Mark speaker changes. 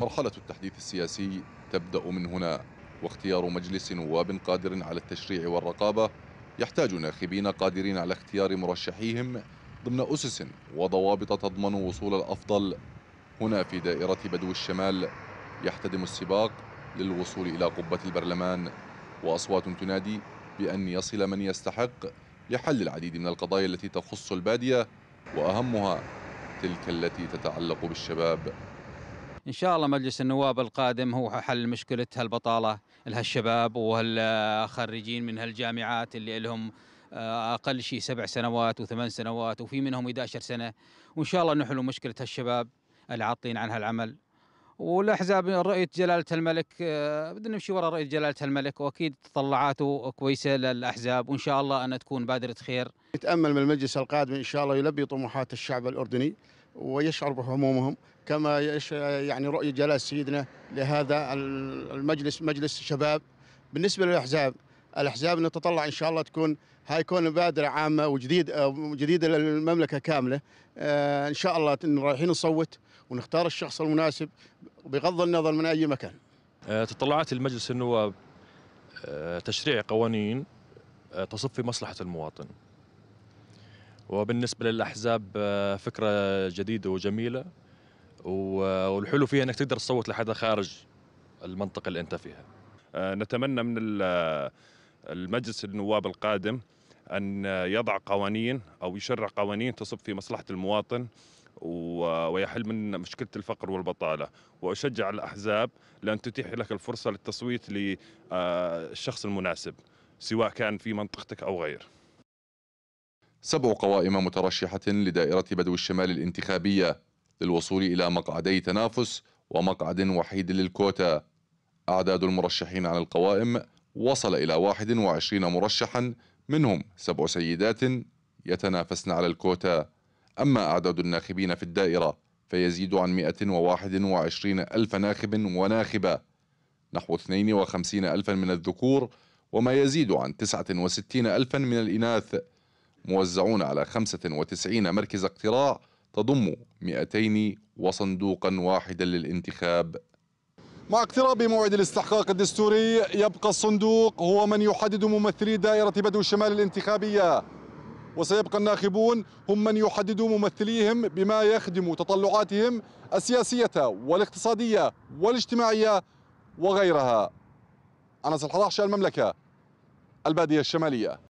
Speaker 1: مرحلة التحديث السياسي تبدأ من هنا واختيار مجلس نواب قادر على التشريع والرقابة يحتاج ناخبين قادرين على اختيار مرشحيهم ضمن أسس وضوابط تضمن وصول الأفضل هنا في دائرة بدو الشمال يحتدم السباق للوصول إلى قبة البرلمان وأصوات تنادي بأن يصل من يستحق لحل العديد من القضايا التي تخص البادية وأهمها تلك التي تتعلق بالشباب
Speaker 2: إن شاء الله مجلس النواب القادم هو حل مشكلة هالبطالة لهالشباب وهالخريجين من هالجامعات اللي لهم آه، أقل شيء سبع سنوات وثمان سنوات وفي منهم 11 سنة وإن شاء الله نحلوا مشكلة هالشباب العاطلين عن هالعمل والاحزاب رؤيه جلاله الملك آه، بدنا نمشي وراء رؤيه جلاله الملك واكيد تطلعاته كويسه للاحزاب وان شاء الله انها تكون بادره خير.
Speaker 3: نتامل من المجلس القادم ان شاء الله يلبي طموحات الشعب الاردني ويشعر بهمومهم كما يعني رؤية جلالة سيدنا لهذا المجلس مجلس الشباب بالنسبة للأحزاب الأحزاب نتطلع إن شاء الله تكون هاي يكون مبادرة عامة وجديد جديدة للمملكة كاملة آه، إن شاء الله رايحين نصوت ونختار الشخص المناسب بغض النظر من أي مكان
Speaker 4: آه، تطلعات المجلس النواب آه، تشريع قوانين تصف في مصلحة المواطن وبالنسبه للاحزاب آه، فكره جديده وجميله والحلو فيها انك تقدر تصوت لحدا خارج المنطقه اللي انت فيها آه، نتمنى من آه، المجلس النواب القادم ان يضع قوانين او يشرع قوانين تصب في مصلحه المواطن ويحل من مشكله الفقر والبطاله واشجع الاحزاب لان تتيح لك الفرصه للتصويت للشخص المناسب سواء كان في منطقتك او غير
Speaker 1: سبع قوائم مترشحة لدائرة بدو الشمال الانتخابية للوصول إلى مقعدي تنافس ومقعد وحيد للكوتا أعداد المرشحين على القوائم وصل إلى 21 مرشحا منهم سبع سيدات يتنافسن على الكوتا أما أعداد الناخبين في الدائرة فيزيد عن 121 ألف ناخب وناخبة نحو 52 ألفا من الذكور وما يزيد عن 69 ألفا من الإناث موزعون على 95 مركز اقتراع تضم 200 وصندوقا واحدا للانتخاب
Speaker 5: مع اقتراب موعد الاستحقاق الدستوري يبقى الصندوق هو من يحدد ممثلي دائرة بدو الشمال الانتخابية وسيبقى الناخبون هم من يحددوا ممثليهم بما يخدم تطلعاتهم السياسية والاقتصادية والاجتماعية وغيرها أنس الحضاحشة المملكة البادية الشمالية